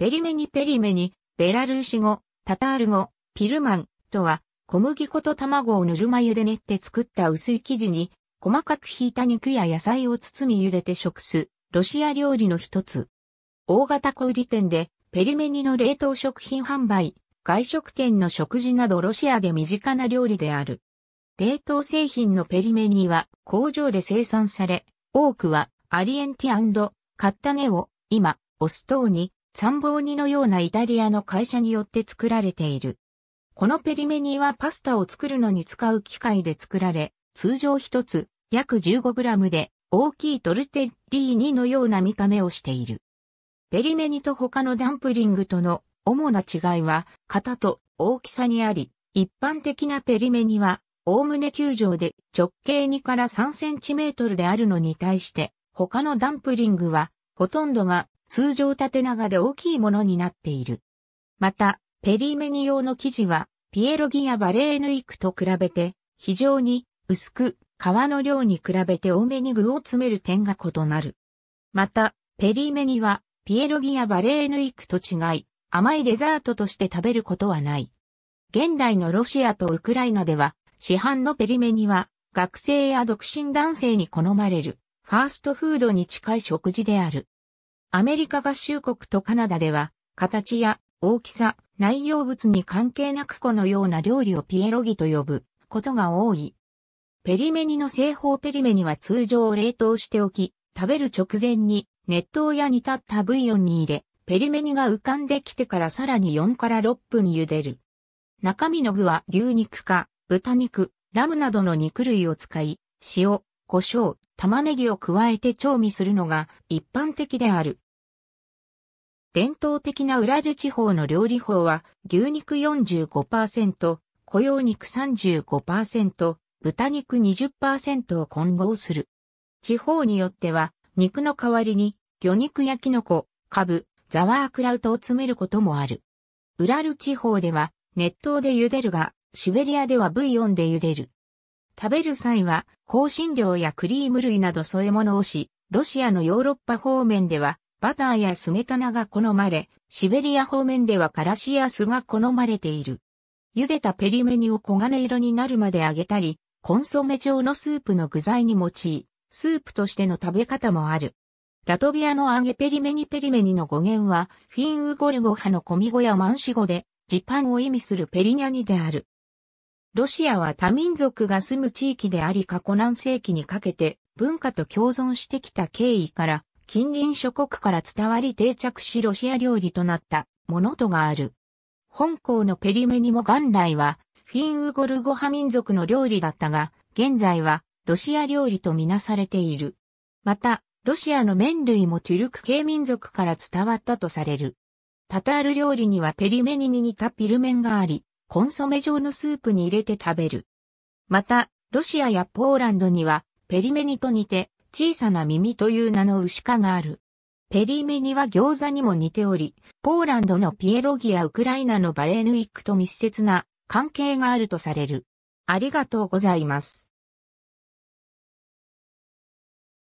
ペリメニペリメニ、ベラルーシ語、タタール語、ピルマンとは、小麦粉と卵をぬるま湯で練って作った薄い生地に、細かくひいた肉や野菜を包み茹でて食す、ロシア料理の一つ。大型小売店で、ペリメニの冷凍食品販売、外食店の食事などロシアで身近な料理である。冷凍製品のペリメニは工場で生産され、多くはアリエンティカッタネを今、オストーにサンボーニのようなイタリアの会社によって作られている。このペリメニはパスタを作るのに使う機械で作られ、通常一つ約 15g で大きいトルテッリーニのような見た目をしている。ペリメニと他のダンプリングとの主な違いは型と大きさにあり、一般的なペリメニはおおむね球状で直径2から3センチメートルであるのに対して他のダンプリングはほとんどが通常縦長で大きいものになっている。また、ペリーメニ用の生地は、ピエロギやバレーヌイクと比べて、非常に薄く、皮の量に比べて多めに具を詰める点が異なる。また、ペリーメニは、ピエロギやバレーヌイクと違い、甘いデザートとして食べることはない。現代のロシアとウクライナでは、市販のペリメニは、学生や独身男性に好まれる、ファーストフードに近い食事である。アメリカ合衆国とカナダでは、形や大きさ、内容物に関係なくこのような料理をピエロギと呼ぶことが多い。ペリメニの製法ペリメニは通常冷凍しておき、食べる直前に熱湯や煮立ったブイヨンに入れ、ペリメニが浮かんできてからさらに4から6分茹でる。中身の具は牛肉か豚肉、ラムなどの肉類を使い、塩、胡椒、玉ねぎを加えて調味するのが一般的である。伝統的なウラル地方の料理法は、牛肉45%、雇用肉35%、豚肉20%を混合する。地方によっては、肉の代わりに、魚肉やキノコ、カブ、ザワークラウトを詰めることもある。ウラル地方では、熱湯で茹でるが、シベリアではブイヨンで茹でる。食べる際は、香辛料やクリーム類など添え物をし、ロシアのヨーロッパ方面では、バターやスメタナが好まれ、シベリア方面ではカラシアスが好まれている。茹でたペリメニを黄金色になるまで揚げたり、コンソメ状のスープの具材に用い、スープとしての食べ方もある。ラトビアの揚げペリメニペリメニの語源は、フィンウゴルゴ派のコミゴやマンシゴで、ジパンを意味するペリニャニである。ロシアは多民族が住む地域であり過去何世紀にかけて文化と共存してきた経緯から近隣諸国から伝わり定着しロシア料理となったものとがある。本校のペリメニも元来はフィンウゴルゴ派民族の料理だったが、現在はロシア料理とみなされている。また、ロシアの麺類もトゥルク系民族から伝わったとされる。タタール料理にはペリメニに似たピルメンがあり、コンソメ状のスープに入れて食べる。また、ロシアやポーランドには、ペリメニと似て、小さな耳という名の牛科がある。ペリメニは餃子にも似ており、ポーランドのピエロギやウクライナのバレーヌイックと密接な関係があるとされる。ありがとうございます。